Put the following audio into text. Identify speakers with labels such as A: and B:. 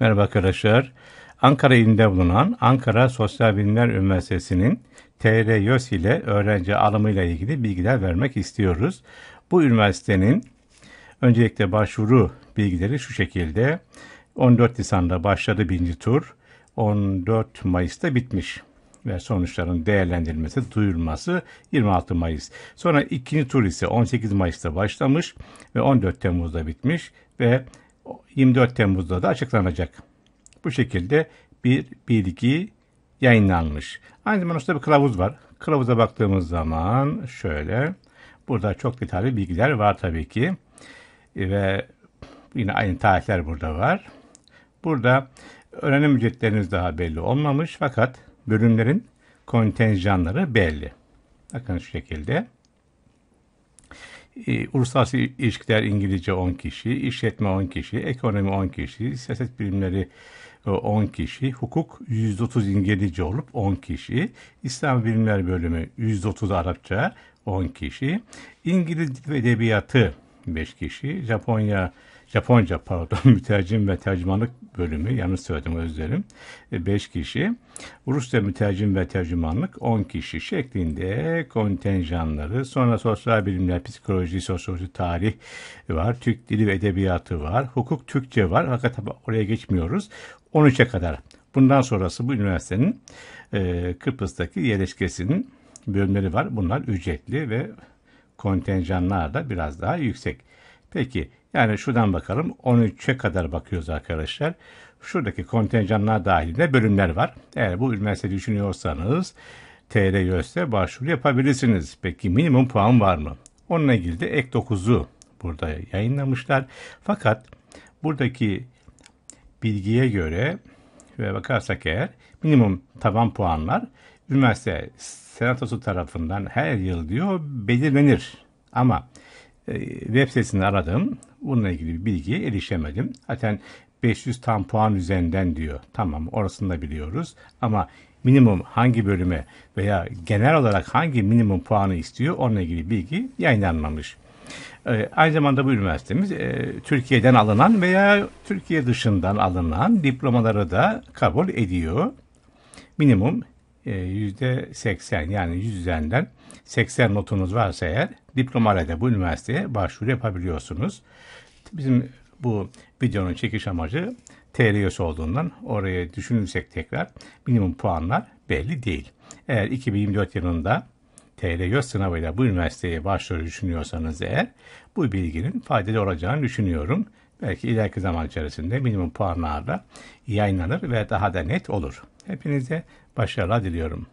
A: Merhaba arkadaşlar. Ankara ilinde bulunan Ankara Sosyal Bilimler Üniversitesi'nin TR-YÖS ile öğrenci alımıyla ilgili bilgiler vermek istiyoruz. Bu üniversitenin öncelikle başvuru bilgileri şu şekilde. 14 Nisan'da başladı birinci tur. 14 Mayıs'ta bitmiş ve sonuçların değerlendirilmesi, duyurulması 26 Mayıs. Sonra ikinci tur ise 18 Mayıs'ta başlamış ve 14 Temmuz'da bitmiş ve 24 Temmuz'da da açıklanacak. Bu şekilde bir bilgi yayınlanmış. Aynı zamanda şurada bir kılavuz var. Kılavuza baktığımız zaman şöyle. Burada çok detaylı bilgiler var tabii ki. E, ve yine aynı tarihler burada var. Burada öğrenim ücretleriniz daha belli olmamış fakat bölümlerin kontenjanları belli. Bakın şu şekilde. E, uluslararası ilişkiler İngilizce 10 kişi, işletme 10 kişi, ekonomi 10 kişi, siyaset bilimleri 10 e, kişi, hukuk 130 İngilizce olup 10 kişi, İslam bilimler bölümü 130 Arapça 10 kişi, İngiliz ve edebiyatı 5 kişi, Japonya Japonca pardon mütercim ve tercümanlık bölümü yanlış söyledim özlerim 5 e, kişi. Rusça mütercim ve tercümanlık 10 kişi şeklinde kontenjanları. Sonra sosyal bilimler, psikoloji, sosyoloji, tarih var. Türk dili ve edebiyatı var. Hukuk Türkçe var. Fakat oraya geçmiyoruz. 13'e kadar. Bundan sonrası bu üniversitenin e, Kıbrıs'taki yerleşkesinin bölümleri var. Bunlar ücretli ve kontenjanlar da biraz daha yüksek. Peki yani şuradan bakalım 13'e kadar bakıyoruz arkadaşlar. Şuradaki kontenjanlar dahilinde bölümler var. Eğer bu üniversite düşünüyorsanız TR YÖS'e başvuru yapabilirsiniz. Peki minimum puan var mı? Onunla ilgili de ek 9'u burada yayınlamışlar. Fakat buradaki bilgiye göre ve bakarsak eğer minimum taban puanlar üniversite senatosu tarafından her yıl diyor belirlenir. Ama e, web sitesini aradım. Bununla ilgili bir bilgiye erişemedim. Zaten 500 tam puan üzerinden diyor. Tamam orasını da biliyoruz ama minimum hangi bölüme veya genel olarak hangi minimum puanı istiyor onunla ilgili bilgi yayınlanmamış. Ee, aynı zamanda bu üniversitemiz e, Türkiye'den alınan veya Türkiye dışından alınan diplomaları da kabul ediyor. Minimum e, %80 yani 100 üzerinden 80 notunuz varsa eğer diplomayla da bu üniversiteye başvuru yapabiliyorsunuz. Bizim bu videonun çekiş amacı TL olduğundan oraya düşünürsek tekrar minimum puanlar belli değil. Eğer 2024 yılında TL sınavıyla bu üniversiteye başvuru düşünüyorsanız eğer bu bilginin faydalı olacağını düşünüyorum. Belki ileriki zaman içerisinde minimum puanlarla yayınlanır ve daha da net olur. Hepinize başarılar diliyorum.